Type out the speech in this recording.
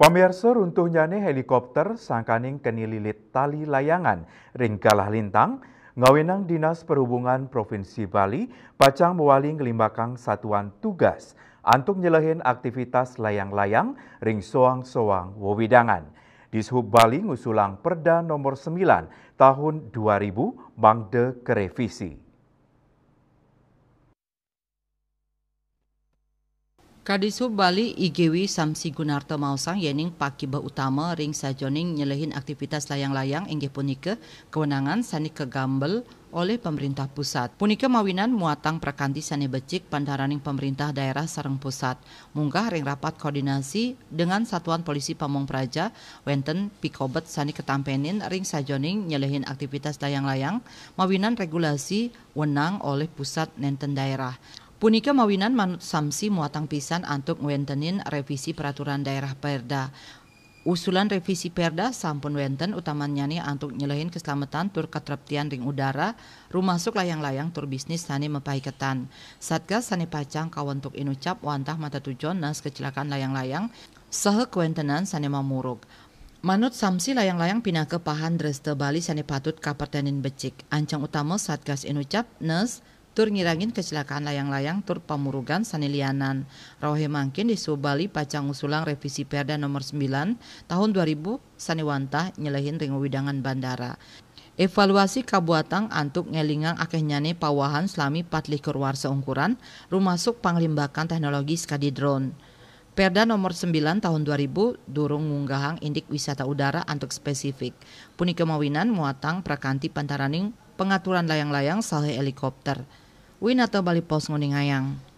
Pemirsa runtuhnya nih helikopter sangkaning keni lilit tali layangan ringkalah lintang ngawenang Dinas Perhubungan Provinsi Bali pacang mewali ngelimbakang satuan tugas antuk nyelehin aktivitas layang-layang ring soang-soang wewidangan. Dishub Bali ngusulang Perda nomor 9 tahun 2000 Mangde kerevisi. Kadisub Bali Igewi Samsi Gunarto Mausang yening pakiba utama ring sajoning nyelehin aktivitas layang-layang inggih punika kewenangan sani kegambel oleh pemerintah pusat. Punika mawinan muatang prakanti sani becik pandaraning pemerintah daerah sarang pusat. Munggah ring rapat koordinasi dengan Satuan Polisi Pamong Praja, Wenten Pikobet sani ketampenin ring sajoning nyelehin aktivitas layang-layang mawinan regulasi wenang oleh pusat nenten daerah. Punika mawinan manut samsi muatang pisan antuk wentenin revisi peraturan daerah Perda. Usulan revisi Perda sampun wenten utamanya nih antuk nyelehin keselamatan tur ketreptian ring udara, rumah suk layang-layang tur bisnis sani mepahiketan. Satgas sani pacang kawentuk inucap wantah mata tujuan nas kecelakaan layang-layang, sehe kewentenan sani mamuruk. Manut samsi layang-layang pindah ke pahan dreste Bali sani patut kapertenin becik. Ancang utama Satgas inucap nas tur ngirangin kecelakaan layang-layang tur Pamurugan Sanilianan. Rauhe mangkin di Subali pacang usulang revisi Perda nomor 9 tahun 2000 Saniwanta nyelehin ring bandara. Evaluasi kabuatang antuk ngelingang akeh nyane pawahan selami patlih warsa ungkuran, rumasuk panglimbakan teknologi skadi drone. Perda nomor 9 tahun 2000 durung ngunggahang indik wisata udara antuk spesifik. Puni muatang prakanti pantaraning pengaturan layang-layang sahe helikopter. Winato Bali Pos Nguning Hayang.